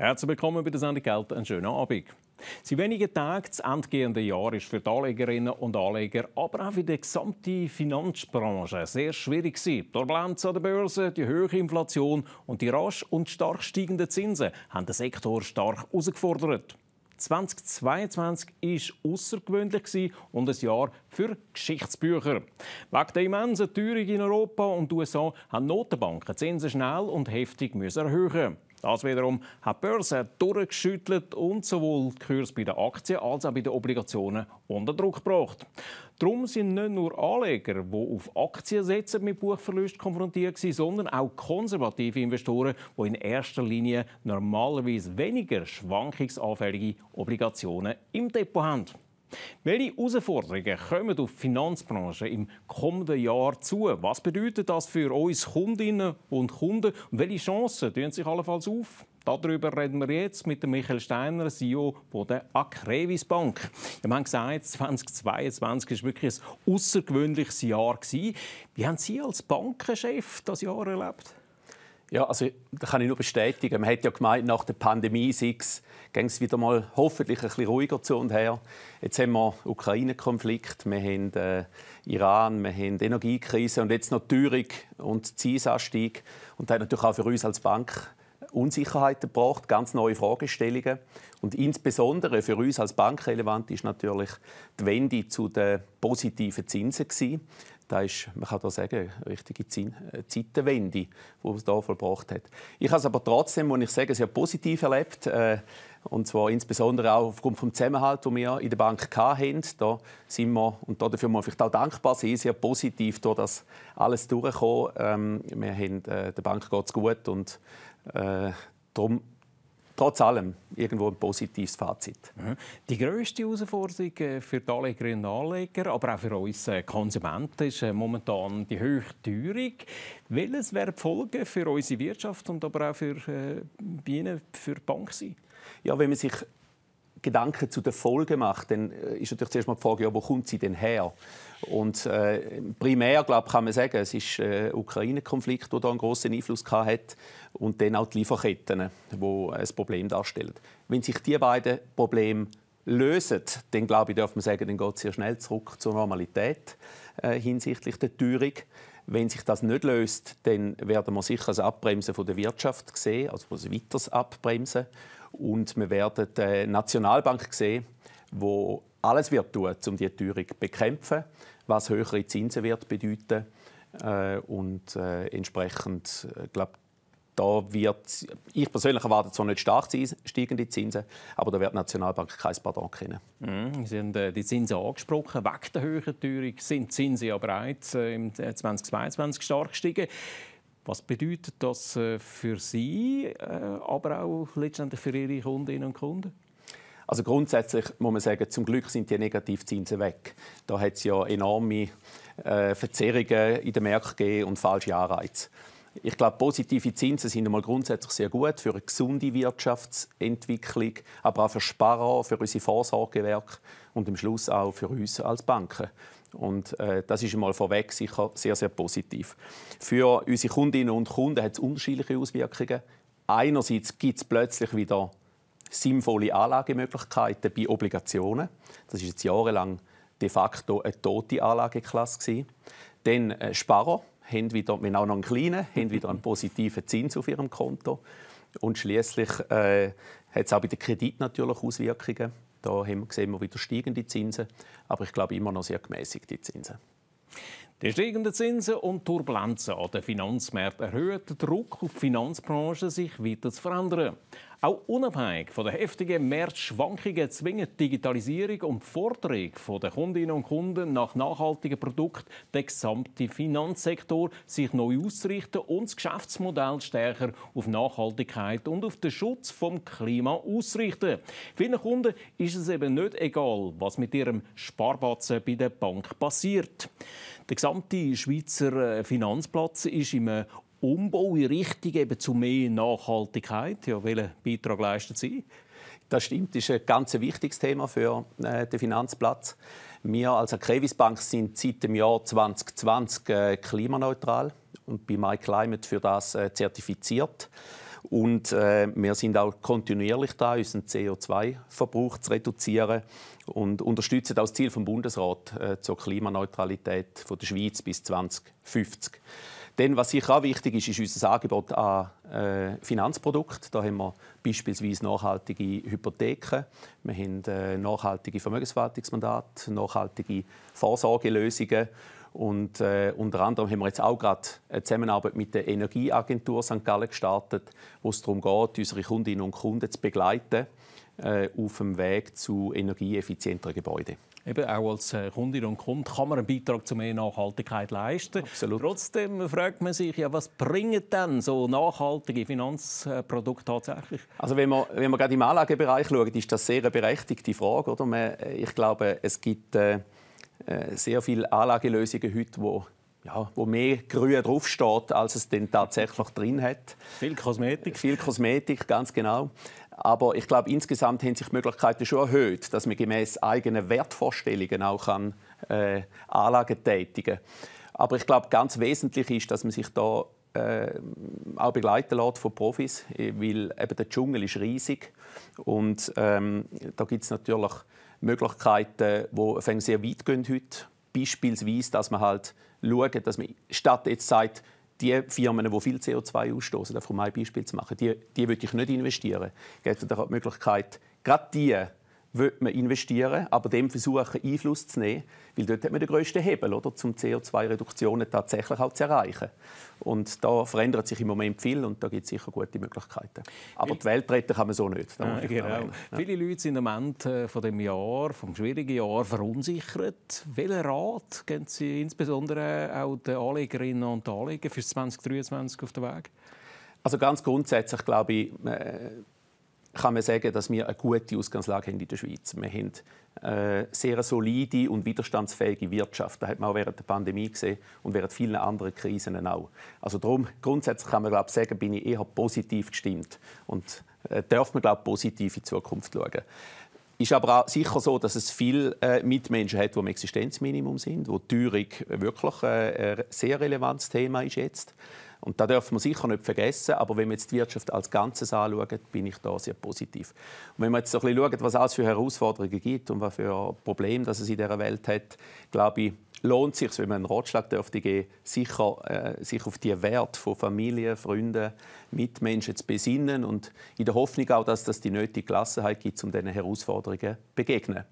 Herzlich willkommen bei der Sendung Geld. Einen schönen Abend. Seit wenigen Tagen das entgehende Jahr ist für die Anlegerinnen und Anleger, aber auch für die gesamte Finanzbranche sehr schwierig gewesen. Die Turbulenz an der Börse, die hohe Inflation und die rasch und stark steigenden Zinsen haben den Sektor stark herausgefordert. 2022 war außergewöhnlich und ein Jahr für Geschichtsbücher. Wegen der immensen Teuerung in Europa und den USA haben Notenbanken Zinsen schnell und heftig erhöhen müssen. Das wiederum hat die Börse durchgeschüttelt und sowohl die Kurs bei den Aktien als auch bei den Obligationen unter Druck gebracht. Darum sind nicht nur Anleger, die auf Aktien setzen, mit Buchverlust konfrontiert sind, sondern auch konservative Investoren, die in erster Linie normalerweise weniger schwankungsanfällige Obligationen im Depot haben. Welche Herausforderungen kommen auf die Finanzbranche im kommenden Jahr zu? Was bedeutet das für uns Kundinnen und Kunden? Und welche Chancen tun sich allenfalls auf? Darüber reden wir jetzt mit Michael Steiner, CEO der Akrevis Bank. Wir haben gesagt, 2022 war wirklich ein außergewöhnliches Jahr. Wie haben Sie als Bankenchef das Jahr erlebt? Ja, also da kann ich nur bestätigen. Man hat ja gemeint, nach der Pandemie sei ging es wieder mal hoffentlich ein bisschen ruhiger zu und her. Jetzt haben wir Ukraine-Konflikt, wir haben äh, Iran, wir haben Energiekrise und jetzt noch die Teuerung und die Zinsanstieg. Und das hat natürlich auch für uns als Bank Unsicherheiten gebracht, ganz neue Fragestellungen. Und insbesondere für uns als Bank relevant ist natürlich die Wende zu den positiven Zinsen. Gewesen da ist, man kann da sagen, eine richtige äh, Zeitenwende, die es da vollbracht hat. Ich habe es aber trotzdem, muss ich sagen, sehr positiv erlebt. Äh, und zwar insbesondere auch aufgrund des Zusammenhalt, den wir in der Bank hatten. Da sind wir, und dafür muss ich auch dankbar sein, sehr positiv durch das alles durchgekommen. Ähm, wir haben, äh, der Bank geht es gut und äh, darum trotz allem irgendwo ein positives Fazit. Mhm. Die grösste Herausforderung äh, für die Anlegerinnen und Anleger, aber auch für uns äh, Konsumenten, ist äh, momentan die hohe Teuerung. Welches wären die Folgen für unsere Wirtschaft und aber auch für, äh, für die Bank? Sein? Ja, wenn man sich Gedanken zu den Folgen macht, dann äh, ist natürlich zuerst mal die Frage, ja, wo kommt sie denn her? Und äh, primär, glaube ich, kann man sagen, es ist der äh, Ukraine-Konflikt, der da einen grossen Einfluss hat und dann auch die Lieferketten, die ein Problem darstellen. Wenn sich diese beiden Probleme lösen, dann glaube ich, darf man sagen, dann geht es sehr schnell zurück zur Normalität äh, hinsichtlich der Teuerung. Wenn sich das nicht löst, dann werden wir sicher ein Abbremsen von der Wirtschaft sehen, also ein weiteres Abbremsen. Und wir werden die äh, Nationalbank sehen, wo alles wird tun, um die Teuerung zu bekämpfen, was höhere Zinsen wird bedeuten äh, und äh, entsprechend, glaube da wird, ich persönlich erwarte zwar nicht stark steigende Zinsen, aber da wird die Nationalbank kein Pardon kennen. Mm, Sie haben die Zinsen angesprochen. Wegen der höheren Teuerung sind die Zinsen ja bereits im 2022 stark gestiegen. Was bedeutet das äh, für Sie, äh, aber auch letztendlich für Ihre Kundinnen und Kunden? Also grundsätzlich muss man sagen, zum Glück sind die Negativzinsen weg. Da hat es ja enorme äh, Verzerrungen in den Märkten gegeben und falsche Anreize. Ich glaube, positive Zinsen sind einmal grundsätzlich sehr gut für eine gesunde Wirtschaftsentwicklung, aber auch für Sparer, für unsere Vorsorgewerke und am Schluss auch für uns als Banken. Und äh, das ist mal vorweg sicher sehr, sehr positiv. Für unsere Kundinnen und Kunden hat es unterschiedliche Auswirkungen. Einerseits gibt es plötzlich wieder sinnvolle Anlagemöglichkeiten bei Obligationen. Das ist jetzt jahrelang de facto eine tote Anlageklasse. Gewesen. Dann äh, Sparer haben wieder, wenn auch noch einen kleinen, haben wieder einen positiven Zins auf ihrem Konto. Und schließlich äh, hat es auch bei den Krediten natürlich Auswirkungen. Da sehen wir wieder steigende Zinsen, aber ich glaube immer noch sehr gemäßigte Zinsen. Die steigenden Zinsen und Turbulenzen an den Finanzmärkten erhöhen den Druck auf die Finanzbranche, sich weiter zu verändern. Auch unabhängig von den heftigen Märzschwankungen zwingen die Digitalisierung und die Forderung der Kundinnen und Kunden nach nachhaltigen Produkten den gesamten Finanzsektor sich neu auszurichten und das Geschäftsmodell stärker auf Nachhaltigkeit und auf den Schutz vom Klima auszurichten. Vielen Kunden ist es eben nicht egal, was mit ihrem Sparbatzen bei der Bank passiert. Der gesamte Schweizer äh, Finanzplatz ist im äh, Umbau in Richtung eben zu mehr Nachhaltigkeit. Ja, welchen Beitrag leisten Sie? Das stimmt, das ist ein ganz wichtiges Thema für äh, den Finanzplatz. Wir als Akrevis Bank sind seit dem Jahr 2020 äh, klimaneutral und bei MyClimate für das äh, zertifiziert. Und äh, wir sind auch kontinuierlich da, unseren CO2-Verbrauch zu reduzieren und unterstützen auch das Ziel vom Bundesrat äh, zur Klimaneutralität von der Schweiz bis 2050. Denn was sicher auch wichtig ist, ist unser Angebot an äh, Finanzprodukten. Da haben wir beispielsweise nachhaltige Hypotheken, wir haben äh, nachhaltige Vermögensverwaltungsmandate, nachhaltige Vorsorgelösungen. Und äh, unter anderem haben wir jetzt auch gerade eine Zusammenarbeit mit der Energieagentur St. Gallen gestartet, wo es darum geht, unsere Kundinnen und Kunden zu begleiten äh, auf dem Weg zu energieeffizienteren Gebäuden eben auch als äh, Kundin und Kunde kann man einen Beitrag zu mehr Nachhaltigkeit leisten. Absolut. Trotzdem fragt man sich, ja, was bringen denn so nachhaltige Finanzprodukte tatsächlich? Also wenn man, wenn man gerade im Anlagebereich schaut, ist das sehr eine berechtigte Frage. Oder? Man, äh, ich glaube, es gibt äh, äh sehr viele Anlagelösungen heute, die ja, wo mehr Grün draufsteht, als es denn tatsächlich drin hat. Viel Kosmetik. Viel Kosmetik, ganz genau. Aber ich glaube, insgesamt haben sich die Möglichkeiten schon erhöht, dass man gemäß eigenen Wertvorstellungen auch kann, äh, Anlagen tätigen kann. Aber ich glaube, ganz wesentlich ist, dass man sich da äh, auch begleiten lässt von Profis, weil eben der Dschungel ist riesig und ähm, da gibt es natürlich Möglichkeiten, die sehr weit gehen heute. Beispielsweise, dass man halt schaut, dass man statt jetzt sagt, die Firmen, die viel CO2 ausstoßen, um ein Beispiel zu machen, die, die würde ich nicht investieren. Gibt es da die Möglichkeit, gerade die will man investieren, aber dem versuchen, Einfluss zu nehmen, weil dort hat man den grössten Hebel, oder, um CO2-Reduktionen tatsächlich auch zu erreichen. Und da verändert sich im Moment viel und da gibt es sicher gute Möglichkeiten. Aber die Welt retten kann man so nicht. Ja, genau. Viele Leute sind im Moment äh, von dem Jahr, vom schwierigen Jahr, verunsichert. Welchen Rat geben Sie insbesondere auch den Anlegerinnen und Anlegern für 2023 auf den Weg? Also ganz grundsätzlich glaube ich, äh, kann man sagen, dass wir eine gute Ausgangslage haben in der Schweiz. Wir haben eine äh, sehr solide und widerstandsfähige Wirtschaft. Das hat man auch während der Pandemie gesehen und während vielen anderen Krisen auch. Also darum, grundsätzlich kann man glaube ich, sagen, bin ich eher positiv gestimmt und äh, darf man glaube ich, positiv in die Zukunft schauen Es ist aber auch sicher so, dass es viele äh, Mitmenschen hat, die im Existenzminimum sind, wo die Teuerung wirklich äh, ein sehr relevantes Thema ist jetzt. Und da dürfen wir sicher nicht vergessen. Aber wenn wir jetzt die Wirtschaft als Ganzes anschauen, bin ich da sehr positiv. Und wenn wir jetzt so ein bisschen schauen, was es für Herausforderungen gibt und was für Probleme dass es in dieser Welt hat, glaube ich, lohnt es sich, wenn man einen Ratschlag dürfte geben, sicher äh, sich auf die Werte von Familie, Freunden, Mitmenschen zu besinnen und in der Hoffnung auch, dass es die nötige Gelassenheit gibt, um diesen Herausforderungen zu begegnen.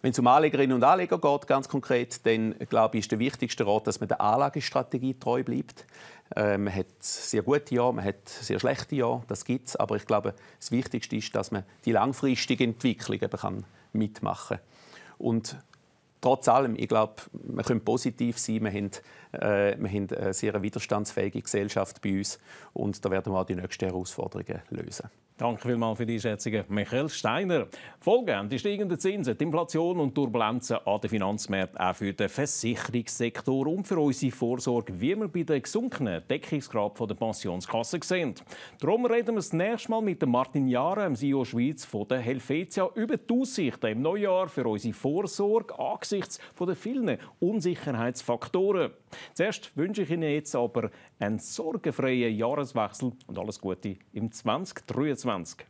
Wenn es um Anlegerinnen und Anleger geht, ganz konkret, dann glaube ich, ist der wichtigste Rat, dass man der Anlagestrategie treu bleibt. Ähm, man hat sehr gute Jahre, man hat sehr schlechte Jahre, das gibt es. Aber ich glaube, das Wichtigste ist, dass man die langfristige Entwicklung eben kann mitmachen kann. Und trotz allem, ich glaube, man könnte positiv sein. Wir haben, äh, wir haben eine sehr widerstandsfähige Gesellschaft bei uns. Und da werden wir auch die nächsten Herausforderungen lösen. Danke vielmals für die Einschätzungen, Michael Steiner. Folgend die steigenden Zinsen, die Inflation und Turbulenzen an den Finanzmärkten auch für den Versicherungssektor und für unsere Vorsorge, wie wir bei den gesunkenen Deckungsgrad der Pensionskasse sehen. Darum reden wir das nächste Mal mit Martin Jahre, dem CEO Schweiz von der Helvetia, über die Aussichten im Neujahr für unsere Vorsorge angesichts der vielen Unsicherheitsfaktoren. Zuerst wünsche ich Ihnen jetzt aber einen sorgenfreien Jahreswechsel und alles Gute im 2023.